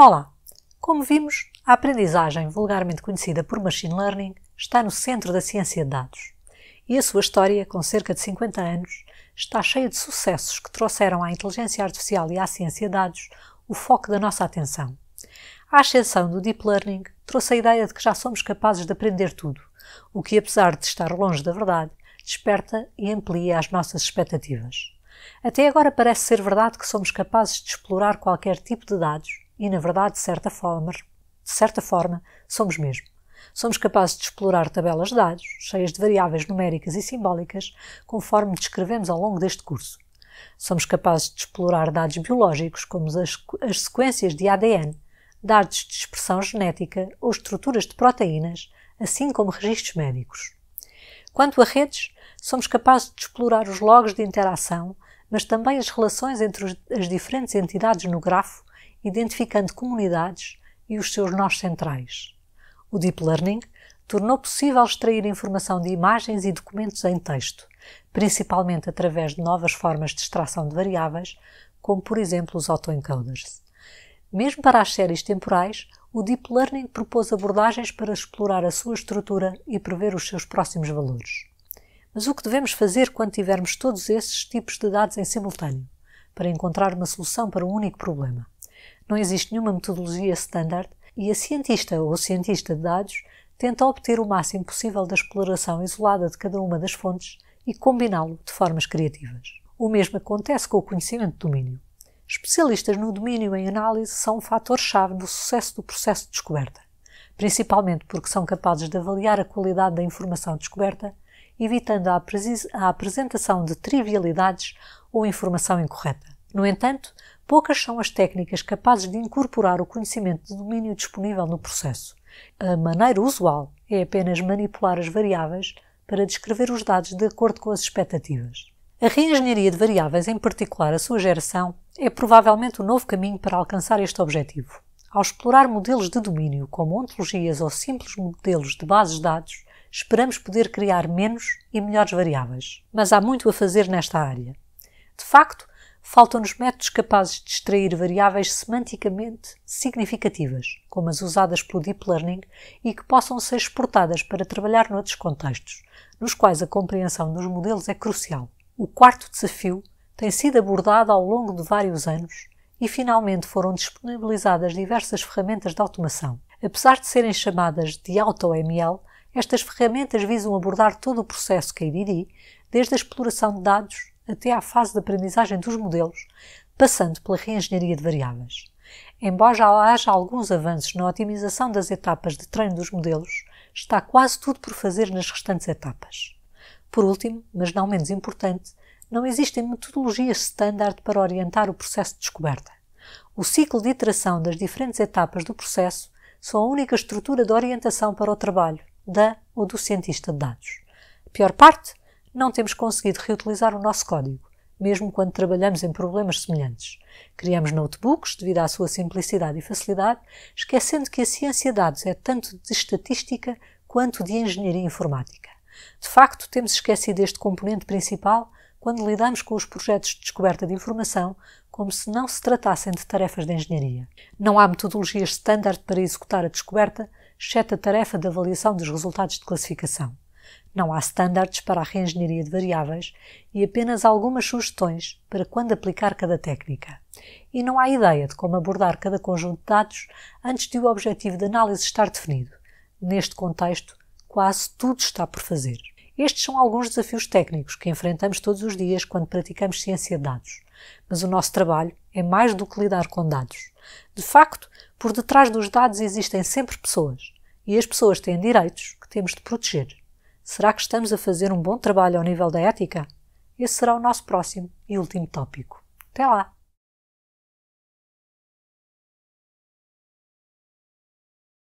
Olá! Como vimos, a aprendizagem, vulgarmente conhecida por Machine Learning, está no centro da ciência de dados. E a sua história, com cerca de 50 anos, está cheia de sucessos que trouxeram à inteligência artificial e à ciência de dados o foco da nossa atenção. A ascensão do Deep Learning trouxe a ideia de que já somos capazes de aprender tudo, o que, apesar de estar longe da verdade, desperta e amplia as nossas expectativas. Até agora parece ser verdade que somos capazes de explorar qualquer tipo de dados e, na verdade, de certa forma, de certa forma somos mesmo. Somos capazes de explorar tabelas de dados, cheias de variáveis numéricas e simbólicas, conforme descrevemos ao longo deste curso. Somos capazes de explorar dados biológicos, como as, as sequências de ADN, dados de expressão genética ou estruturas de proteínas, assim como registros médicos. Quanto a redes, somos capazes de explorar os logs de interação, mas também as relações entre os, as diferentes entidades no grafo identificando comunidades e os seus nós centrais. O Deep Learning tornou possível extrair informação de imagens e documentos em texto, principalmente através de novas formas de extração de variáveis, como por exemplo os autoencoders. Mesmo para as séries temporais, o Deep Learning propôs abordagens para explorar a sua estrutura e prever os seus próximos valores. Mas o que devemos fazer quando tivermos todos esses tipos de dados em simultâneo, para encontrar uma solução para um único problema? não existe nenhuma metodologia standard e a cientista ou cientista de dados tenta obter o máximo possível da exploração isolada de cada uma das fontes e combiná-lo de formas criativas. O mesmo acontece com o conhecimento de domínio. Especialistas no domínio em análise são um fator-chave no sucesso do processo de descoberta, principalmente porque são capazes de avaliar a qualidade da informação descoberta, evitando a, a apresentação de trivialidades ou informação incorreta. No entanto, poucas são as técnicas capazes de incorporar o conhecimento de domínio disponível no processo. A maneira usual é apenas manipular as variáveis para descrever os dados de acordo com as expectativas. A reengenharia de variáveis, em particular a sua geração, é provavelmente o novo caminho para alcançar este objetivo. Ao explorar modelos de domínio, como ontologias ou simples modelos de bases de dados, esperamos poder criar menos e melhores variáveis. Mas há muito a fazer nesta área. De facto, faltam-nos métodos capazes de extrair variáveis semanticamente significativas, como as usadas pelo Deep Learning, e que possam ser exportadas para trabalhar noutros contextos, nos quais a compreensão dos modelos é crucial. O quarto desafio tem sido abordado ao longo de vários anos e finalmente foram disponibilizadas diversas ferramentas de automação. Apesar de serem chamadas de AutoML, estas ferramentas visam abordar todo o processo KDD, desde a exploração de dados até à fase de aprendizagem dos modelos, passando pela reengenharia de variáveis. Embora já haja alguns avanços na otimização das etapas de treino dos modelos, está quase tudo por fazer nas restantes etapas. Por último, mas não menos importante, não existem metodologias standard para orientar o processo de descoberta. O ciclo de iteração das diferentes etapas do processo são a única estrutura de orientação para o trabalho da ou do cientista de dados. A pior parte não temos conseguido reutilizar o nosso código, mesmo quando trabalhamos em problemas semelhantes. Criamos notebooks devido à sua simplicidade e facilidade, esquecendo que a ciência de dados é tanto de estatística quanto de engenharia informática. De facto, temos esquecido este componente principal quando lidamos com os projetos de descoberta de informação, como se não se tratassem de tarefas de engenharia. Não há metodologias standard para executar a descoberta, exceto a tarefa de avaliação dos resultados de classificação. Não há standards para a reengenharia de variáveis e apenas algumas sugestões para quando aplicar cada técnica. E não há ideia de como abordar cada conjunto de dados antes de o objetivo de análise estar definido. Neste contexto, quase tudo está por fazer. Estes são alguns desafios técnicos que enfrentamos todos os dias quando praticamos ciência de dados. Mas o nosso trabalho é mais do que lidar com dados. De facto, por detrás dos dados existem sempre pessoas. E as pessoas têm direitos que temos de proteger. Será que estamos a fazer um bom trabalho ao nível da ética? Esse será o nosso próximo e último tópico. Até lá!